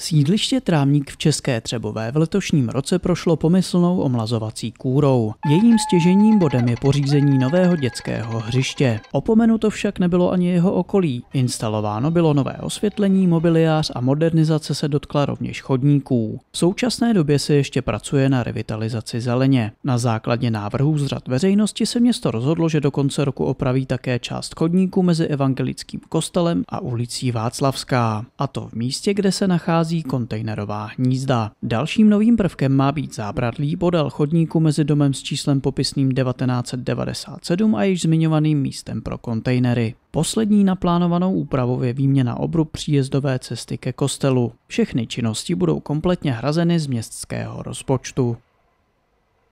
Sídliště Trávník v České Třebové v letošním roce prošlo pomyslnou omlazovací kůrou. Jejím stěžením bodem je pořízení nového dětského hřiště. Opomenuto však nebylo ani jeho okolí. Instalováno bylo nové osvětlení, mobiliář a modernizace se dotkla rovněž chodníků. V současné době se ještě pracuje na revitalizaci zeleně. Na základě návrhů z řad veřejnosti se město rozhodlo, že do konce roku opraví také část chodníku mezi evangelickým kostelem a ulicí Václavská. A to v místě, kde se nachází nachází kontejnerová hnízda. Dalším novým prvkem má být zábradlí podél chodníku mezi domem s číslem popisným 1997 a již zmiňovaným místem pro kontejnery. Poslední naplánovanou úpravou je výměna obru příjezdové cesty ke kostelu. Všechny činnosti budou kompletně hrazeny z městského rozpočtu.